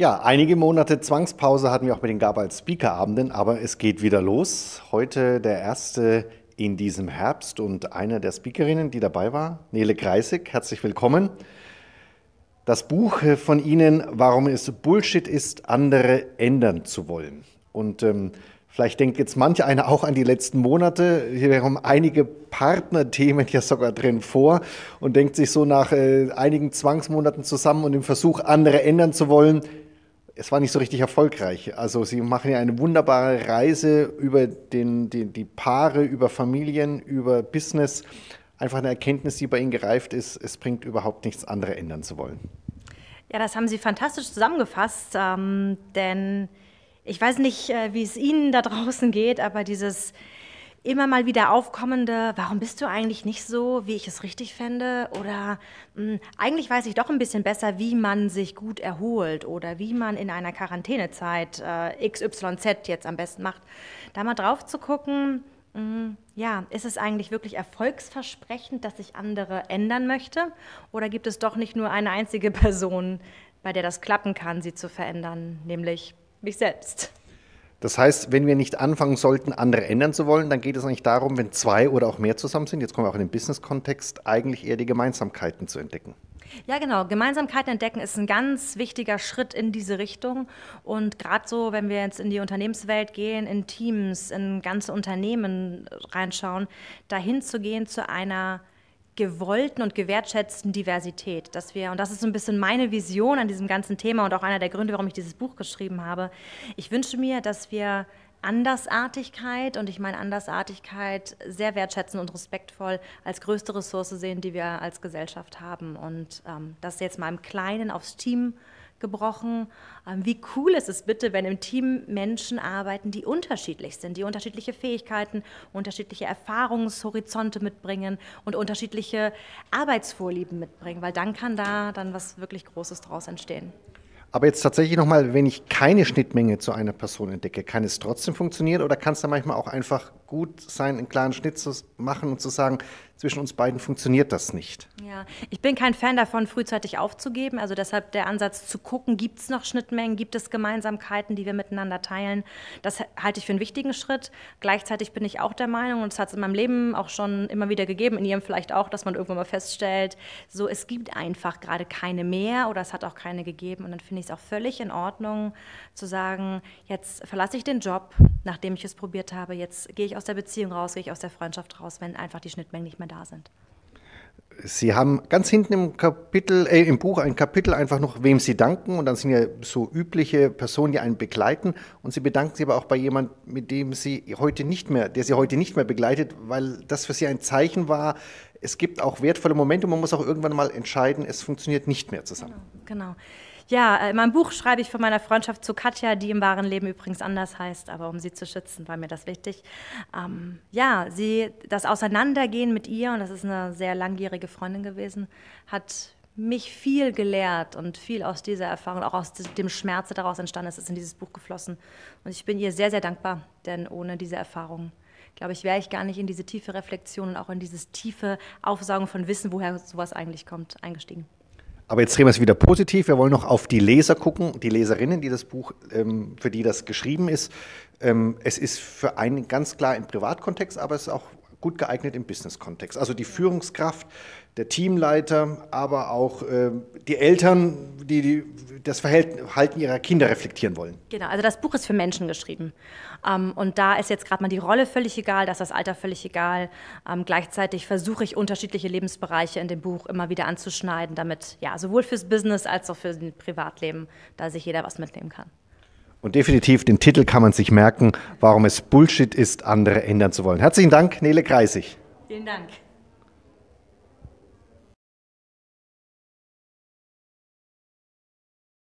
Ja, einige Monate Zwangspause hatten wir auch mit den Gabal Speaker Abenden, aber es geht wieder los. Heute der erste in diesem Herbst und einer der Speakerinnen, die dabei war, Nele Kreisig, herzlich willkommen. Das Buch von Ihnen, warum es Bullshit ist, andere ändern zu wollen. Und ähm, Vielleicht denkt jetzt manch einer auch an die letzten Monate. Hier kommen einige Partnerthemen ja sogar drin vor und denkt sich so nach äh, einigen Zwangsmonaten zusammen und im Versuch, andere ändern zu wollen, es war nicht so richtig erfolgreich. Also sie machen ja eine wunderbare Reise über den, die, die Paare, über Familien, über Business. Einfach eine Erkenntnis, die bei ihnen gereift ist, es bringt überhaupt nichts, andere ändern zu wollen. Ja, das haben Sie fantastisch zusammengefasst, ähm, denn ich weiß nicht, äh, wie es Ihnen da draußen geht, aber dieses immer mal wieder aufkommende, warum bist du eigentlich nicht so, wie ich es richtig fände? Oder mh, hm, eigentlich weiß ich doch ein bisschen besser, wie man sich gut erholt oder wie man in einer Quarantänezeit äh, XYZ jetzt am besten macht. Da mal drauf zu gucken, mh, hm, ja, ist es eigentlich wirklich erfolgsversprechend, dass sich andere ändern möchte? Oder gibt es doch nicht nur eine einzige Person, bei der das klappen kann, sie zu verändern, nämlich mich selbst? Das heißt, wenn wir nicht anfangen sollten, andere ändern zu wollen, dann geht es eigentlich darum, wenn zwei oder auch mehr zusammen sind, jetzt kommen wir auch in den Business-Kontext, eigentlich eher die Gemeinsamkeiten zu entdecken. Ja, genau. Gemeinsamkeiten entdecken ist ein ganz wichtiger Schritt in diese Richtung. Und gerade so, wenn wir jetzt in die Unternehmenswelt gehen, in Teams, in ganze Unternehmen reinschauen, dahin zu gehen zu einer gewollten und gewertschätzten Diversität, dass wir, und das ist so ein bisschen meine Vision an diesem ganzen Thema und auch einer der Gründe, warum ich dieses Buch geschrieben habe, ich wünsche mir, dass wir Andersartigkeit, und ich meine Andersartigkeit sehr wertschätzen und respektvoll, als größte Ressource sehen, die wir als Gesellschaft haben. Und ähm, das jetzt mal im Kleinen aufs Team gebrochen. Ähm, wie cool ist es bitte, wenn im Team Menschen arbeiten, die unterschiedlich sind, die unterschiedliche Fähigkeiten, unterschiedliche Erfahrungshorizonte mitbringen und unterschiedliche Arbeitsvorlieben mitbringen, weil dann kann da dann was wirklich Großes draus entstehen. Aber jetzt tatsächlich nochmal, wenn ich keine Schnittmenge zu einer Person entdecke, kann es trotzdem funktionieren oder kann es dann manchmal auch einfach gut sein, einen klaren Schnitt zu machen und zu sagen, zwischen uns beiden funktioniert das nicht. Ja, ich bin kein Fan davon, frühzeitig aufzugeben. Also deshalb der Ansatz zu gucken, gibt es noch Schnittmengen, gibt es Gemeinsamkeiten, die wir miteinander teilen. Das halte ich für einen wichtigen Schritt. Gleichzeitig bin ich auch der Meinung, und es hat es in meinem Leben auch schon immer wieder gegeben, in Ihrem vielleicht auch, dass man irgendwann mal feststellt, so es gibt einfach gerade keine mehr oder es hat auch keine gegeben. Und dann finde ich es auch völlig in Ordnung zu sagen, jetzt verlasse ich den Job, nachdem ich es probiert habe, jetzt gehe ich aus aus der Beziehung raus, gehe ich aus der Freundschaft raus, wenn einfach die Schnittmengen nicht mehr da sind. Sie haben ganz hinten im Kapitel, äh, im Buch ein Kapitel einfach noch, wem Sie danken. Und dann sind ja so übliche Personen, die einen begleiten. Und Sie bedanken sich aber auch bei jemandem, mit dem Sie heute nicht mehr, der Sie heute nicht mehr begleitet, weil das für Sie ein Zeichen war. Es gibt auch wertvolle Momente. Man muss auch irgendwann mal entscheiden, es funktioniert nicht mehr zusammen. Genau. genau. Ja, äh, in meinem Buch schreibe ich von meiner Freundschaft zu Katja, die im wahren Leben übrigens anders heißt, aber um sie zu schützen, war mir das wichtig. Ähm, ja, sie, das Auseinandergehen mit ihr, und das ist eine sehr langjährige Freundin gewesen, hat mich viel gelehrt und viel aus dieser Erfahrung, auch aus dem Schmerz, der daraus entstanden ist, ist in dieses Buch geflossen. Und ich bin ihr sehr, sehr dankbar, denn ohne diese Erfahrung, glaube ich, wäre ich gar nicht in diese tiefe Reflexion und auch in dieses tiefe Aufsaugen von Wissen, woher sowas eigentlich kommt, eingestiegen. Aber jetzt drehen wir es wieder positiv. Wir wollen noch auf die Leser gucken, die Leserinnen, die das Buch, ähm, für die das geschrieben ist. Ähm, es ist für einen ganz klar im Privatkontext, aber es ist auch gut geeignet im Business-Kontext. Also die Führungskraft, der Teamleiter, aber auch äh, die Eltern, die, die das Verhalten ihrer Kinder reflektieren wollen. Genau, also das Buch ist für Menschen geschrieben. Ähm, und da ist jetzt gerade mal die Rolle völlig egal, da ist das Alter völlig egal. Ähm, gleichzeitig versuche ich unterschiedliche Lebensbereiche in dem Buch immer wieder anzuschneiden, damit ja sowohl fürs Business als auch für das Privatleben, da sich jeder was mitnehmen kann. Und definitiv den Titel kann man sich merken, warum es Bullshit ist, andere ändern zu wollen. Herzlichen Dank, Nele Kreisig. Vielen Dank.